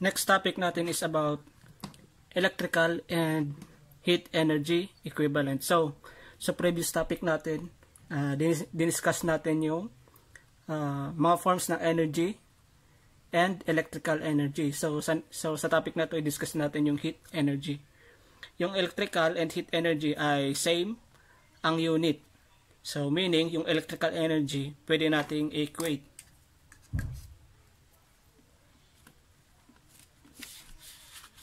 Next topic natin is about electrical and heat energy equivalent. So, sa previous topic natin, uh, dinis diniscuss natin yung uh, mga forms ng energy and electrical energy. So sa, so, sa topic na to, i-discuss natin yung heat energy. Yung electrical and heat energy ay same ang unit. So, meaning, yung electrical energy, pwede nating equate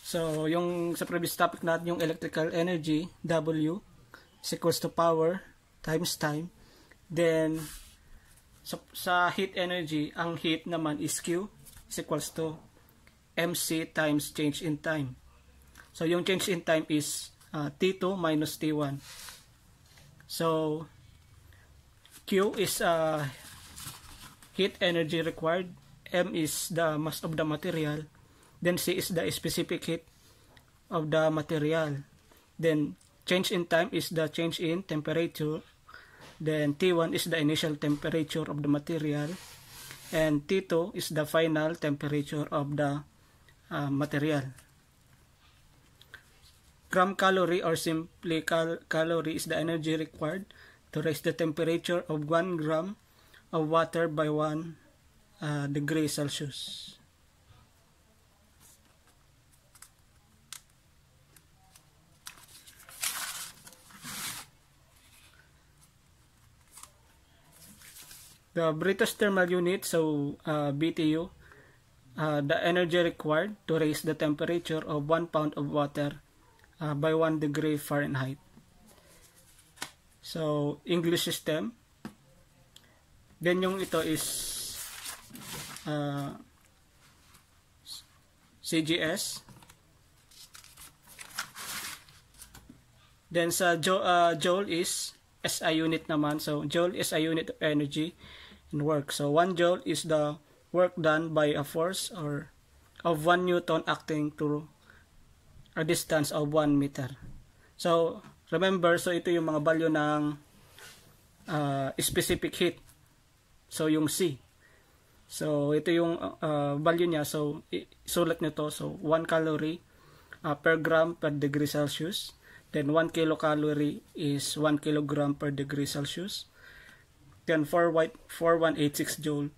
So, yung sa previous topic natin, yung electrical energy, W, is equals to power times time. Then, sa, sa heat energy, ang heat naman is Q is equals to MC times change in time. So, yung change in time is uh, T2 minus T1. So, Q is uh, heat energy required. M is the mass of the material Then C is the specific heat of the material. Then change in time is the change in temperature. Then T1 is the initial temperature of the material. And T2 is the final temperature of the uh, material. Gram calorie or simply cal calorie is the energy required to raise the temperature of 1 gram of water by 1 uh, degree Celsius. The British Thermal Unit, so uh, BTU, uh, the energy required to raise the temperature of 1 pound of water uh, by 1 degree Fahrenheit. So, English system. Then yung ito is uh, CGS. Then sa jo uh, Joule is SI unit naman. So, Joule is a unit of energy in work. So 1 joule is the work done by a force or of 1 newton acting to a distance of 1 meter. So remember, so ito yung mga value ng uh, specific heat. So yung C. So ito yung uh, value niya. So sulat nito. So 1 calorie uh, per gram per degree Celsius. Then 1 kilocalorie is 1 kilogram per degree Celsius. then 4186 joule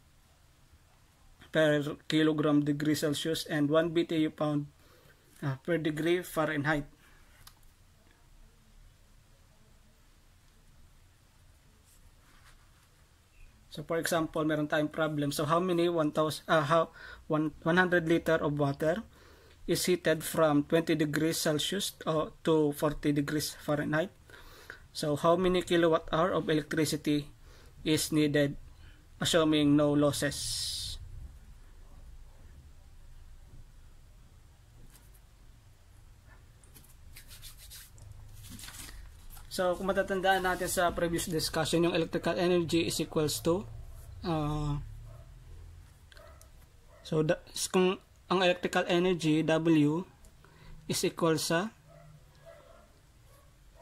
per kilogram degree Celsius and 1 BTU pound uh, per degree Fahrenheit. So for example, meron tayong problem. So how many 1000 uh, ah, how 100 liter of water is heated from 20 degrees Celsius oh, to 40 degrees Fahrenheit? So how many kilowatt hour of electricity is needed assuming no losses. So, kung matatandaan natin sa previous discussion, yung electrical energy is equals to uh, So, da, kung ang electrical energy, W, is equal sa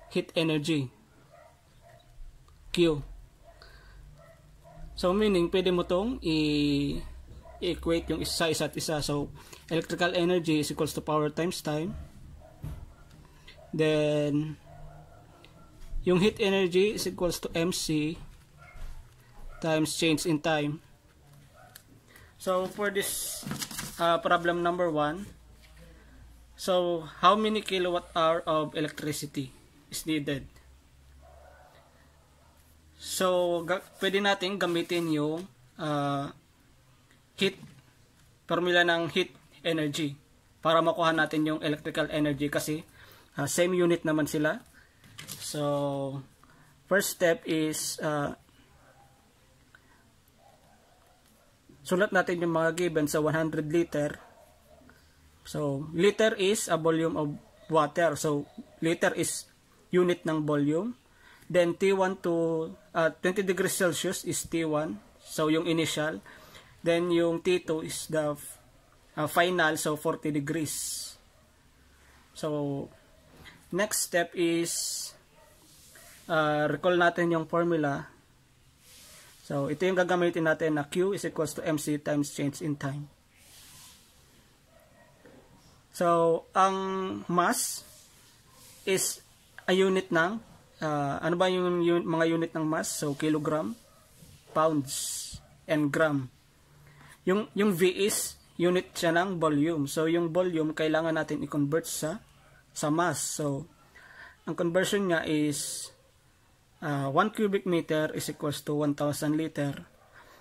heat energy, Q. So meaning pwede mo tong i equate yung isa isa't isa. So electrical energy is equals to power times time. Then yung heat energy is equals to mc times change in time. So for this uh, problem number 1, so how many kilowatt hour of electricity is needed? So, pwede natin gamitin yung uh, heat, formula ng heat energy para makuha natin yung electrical energy kasi uh, same unit naman sila. So, first step is uh, sulat natin yung mga given sa 100 liter. So, liter is a volume of water. So, liter is unit ng volume. Then T1 to uh, 20 degrees Celsius is T1. So yung initial. Then yung T2 is the uh, final. So 40 degrees. So next step is uh, recall natin yung formula. So ito yung gagamitin natin na Q is equals to MC times change in time. So, ang mass is a unit ng uh, ano ba yung, yung mga unit ng mass? So, kilogram, pounds, and gram. Yung, yung V is unit siya ng volume. So, yung volume, kailangan natin i-convert sa, sa mass. So, ang conversion niya is uh, ah, 1 cubic meter is equals to 1,000 liter.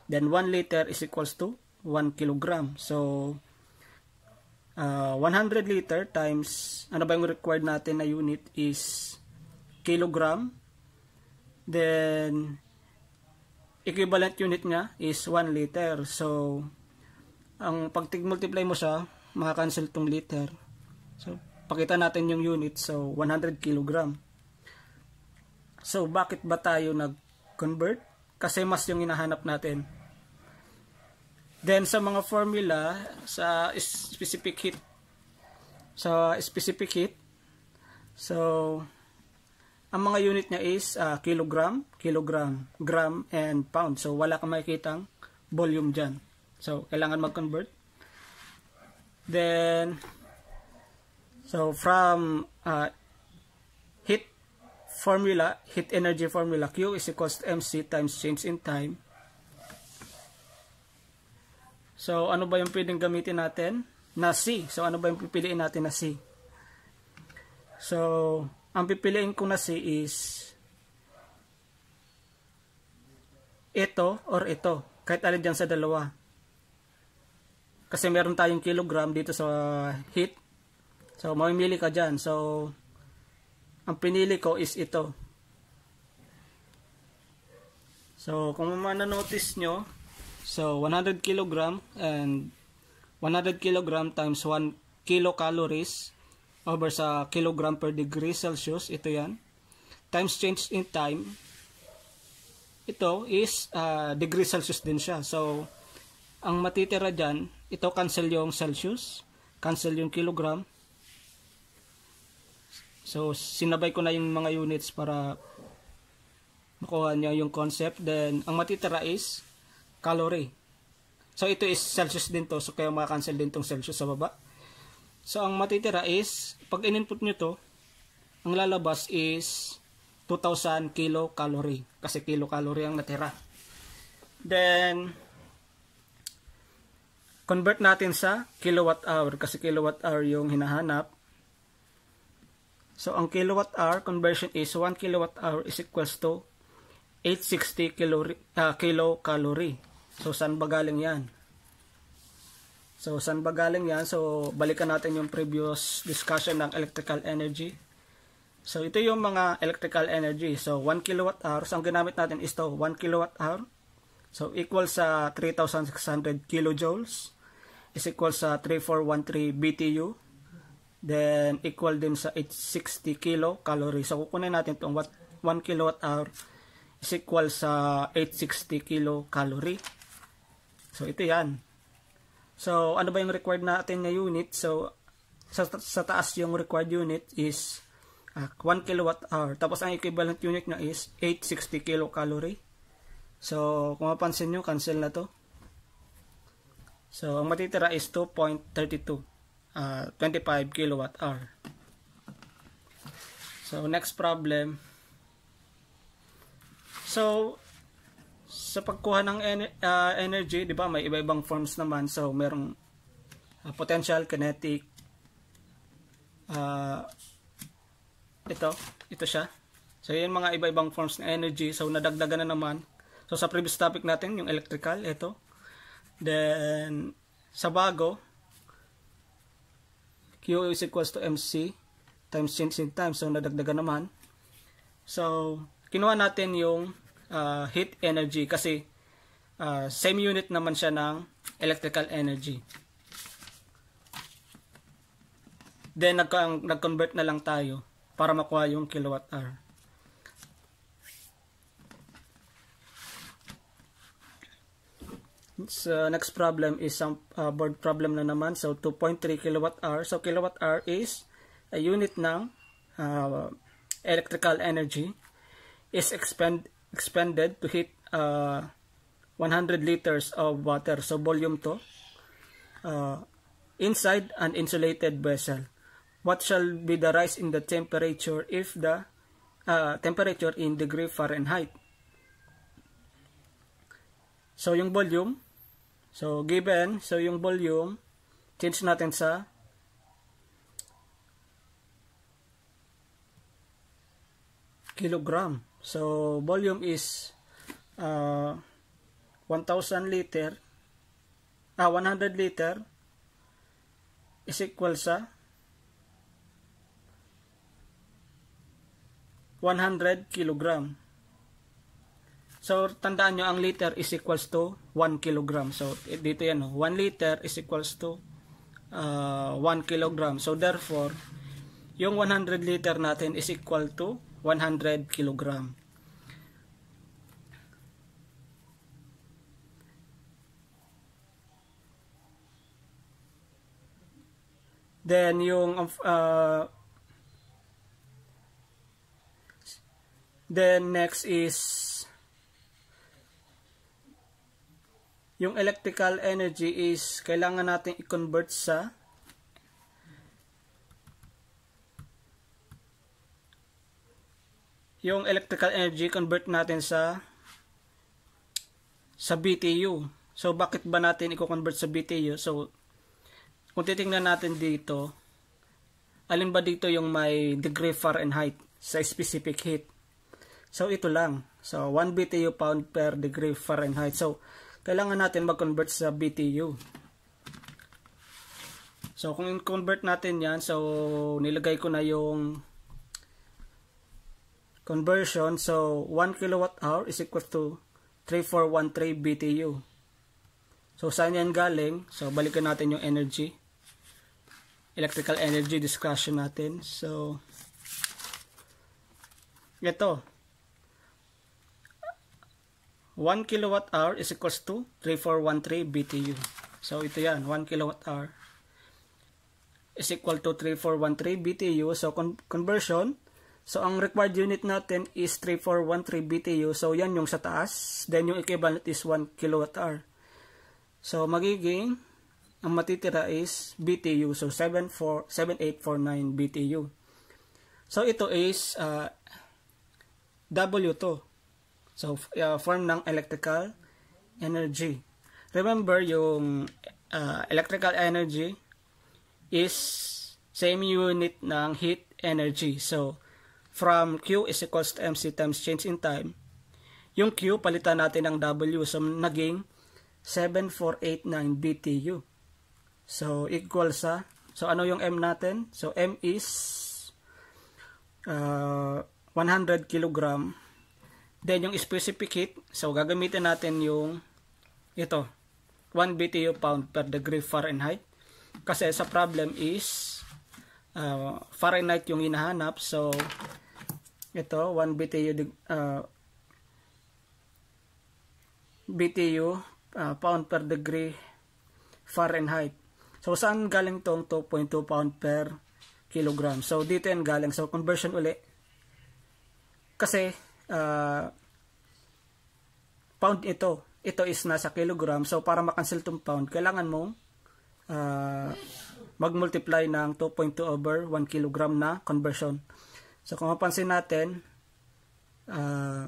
Then, 1 liter is equals to 1 kilogram. So, uh, ah, 100 liter times, ano ba yung required natin na unit is kilogram. Then, equivalent unit nga is 1 liter. So, ang pag-multiply mo siya, makakancel tong liter. So, pakita natin yung unit. So, 100 kilogram. So, bakit ba tayo nag-convert? Kasi mas yung hinahanap natin. Then, sa mga formula, sa specific heat, sa specific heat, so, ang mga unit niya is uh, kilogram, kilogram, gram, and pound. So, wala kang makikitang volume dyan. So, kailangan mag-convert. Then, so from uh, heat formula, heat energy formula, Q is equals to MC times change in time. So, ano ba yung pwedeng gamitin natin? Na C. So, ano ba yung pipiliin natin na C? So, ang pipiliin ko na si is ito or ito. Kahit alin dyan sa dalawa. Kasi meron tayong kilogram dito sa heat. So, mamimili ka dyan. So, ang pinili ko is ito. So, kung mananotice nyo, so, 100 kilogram and 100 kilogram times 1 kilocalories over sa kilogram per degree Celsius. Ito yan. Times change in time. Ito is uh, degree Celsius din siya. So, ang matitira dyan, ito cancel yung Celsius. Cancel yung kilogram. So, sinabay ko na yung mga units para makuha niya yung concept. Then, ang matitira is calorie. So, ito is Celsius din to. So, kaya makakancel din tong Celsius sa baba. So, ang matitira is, pag in-input nyo to, ang lalabas is 2,000 kilocalorie. Kasi kilocalorie ang natira. Then, convert natin sa kilowatt hour. Kasi kilowatt hour yung hinahanap. So, ang kilowatt hour conversion is 1 kilowatt hour is equals to 860 kilocalorie. Ah, so, saan ba galing yan? So, saan ba galing yan? So, balikan natin yung previous discussion ng electrical energy. So, ito yung mga electrical energy. So, 1 kilowatt hour. So, ang ginamit natin is to 1 kilowatt hour. So, equal sa 3,600 kilojoules. Is equal sa 3413 BTU. Then, equal din sa 860 kilo calories. So, kukunin natin itong 1 kilowatt hour is equal sa 860 kilo calorie. So, ito yan. So, ano ba yung required natin na unit? So, sa, sa taas yung required unit is uh, ah, 1 kilowatt hour. Tapos, ang equivalent unit na is 860 kilocalorie. So, kung mapansin nyo, cancel na to. So, ang matitira is 2.32. Uh, 25 kilowatt hour. So, next problem. So, sa pagkuha ng ener uh, ah, energy, 'di ba? May iba-ibang forms naman. So, merong uh, potential, kinetic uh, ito, ito siya. So, 'yan mga iba-ibang forms ng energy. So, nadagdagan na naman. So, sa previous topic natin, yung electrical, ito. Then sa bago Q is equals to MC times change in time. So, nadagdagan naman. So, kinuha natin yung uh, heat energy kasi uh, same unit naman siya ng electrical energy. Then nag-convert na lang tayo para makuha yung kilowatt hour. So, next problem is some uh, board problem na naman. So, 2.3 kilowatt hour. So, kilowatt hour is a unit ng uh, electrical energy is expend expanded to heat uh, 100 liters of water. So volume to Uh, inside an insulated vessel. What shall be the rise in the temperature if the uh, temperature in degree Fahrenheit? So yung volume. So given, so yung volume, change natin sa kilogram. So, volume is uh, 1,000 liter ah, 100 liter is equal sa 100 kilogram. So, tandaan nyo, ang liter is equals to 1 kilogram. So, dito yan, 1 liter is equals to uh, 1 kilogram. So, therefore, yung 100 liter natin is equal to 100 kg. Then yung um, uh, then next is yung electrical energy is kailangan natin i-convert sa yung electrical energy convert natin sa sa BTU. So, bakit ba natin i-convert sa BTU? So, kung titingnan natin dito, alin ba dito yung may degree Fahrenheit sa specific heat? So, ito lang. So, 1 BTU pound per degree Fahrenheit. So, kailangan natin mag-convert sa BTU. So, kung i convert natin yan, so, nilagay ko na yung conversion, so 1 kilowatt hour is equal to 3413 BTU. So saan yan galing? So balikan natin yung energy. Electrical energy discussion natin. So ito. 1 kilowatt hour is equals to 3413 BTU. So ito yan, 1 kilowatt hour is equal to 3413 BTU. So con conversion, So, ang required unit natin is 3413 BTU. So, yan yung sa taas. Then, yung equivalent is 1 kWh. So, magiging, ang matitira is BTU. So, 74, 7849 BTU. So, ito is uh, W2. So, uh, form ng electrical energy. Remember, yung uh, electrical energy is same unit ng heat energy. So, from Q is equals to MC times change in time, yung Q palitan natin ng W so naging 7489 BTU. So equal sa So ano yung M natin? So M is uh, 100 kg. Then yung specific heat, so gagamitin natin yung ito, 1 BTU pound per degree Fahrenheit. Kasi sa problem is uh, Fahrenheit yung hinahanap. So ito 1 BTU uh, ah, BTU uh, ah, pound per degree Fahrenheit so saan galing tong 2.2 pound per kilogram so dito yan galing so conversion uli kasi uh, pound ito ito is nasa kilogram so para makancel tong pound kailangan mong uh, mag-multiply ng 2.2 over 1 kilogram na conversion So kung mapansin natin, uh, ah,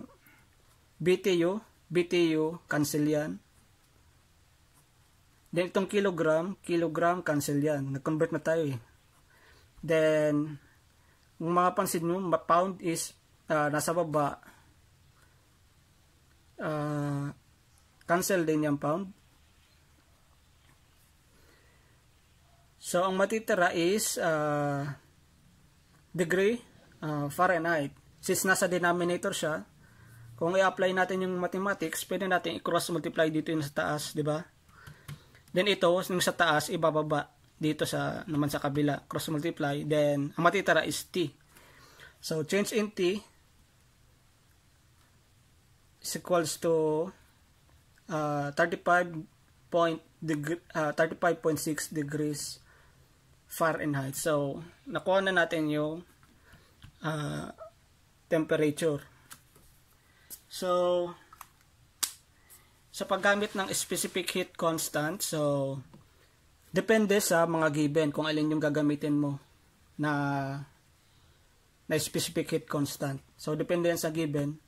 BTU, BTU, cancel yan. Then itong kilogram, kilogram, cancel yan. Nag-convert na tayo eh. Then, kung mapansin nyo, pound is uh, nasa baba. Uh, cancel din yung pound. So, ang matitira is uh, degree uh, Fahrenheit. Since nasa denominator siya, kung i-apply natin yung mathematics, pwede natin i-cross multiply dito yung sa taas, di ba? Then ito, yung sa taas, ibababa dito sa naman sa kabila, cross multiply. Then, ang matitira is t. So, change in t is equals to uh, 35.6 deg uh, 35 degrees Fahrenheit. So, nakuha na natin yung uh, temperature. So, sa paggamit ng specific heat constant, so, depende sa mga given kung alin yung gagamitin mo na na specific heat constant. So, depende yan sa given.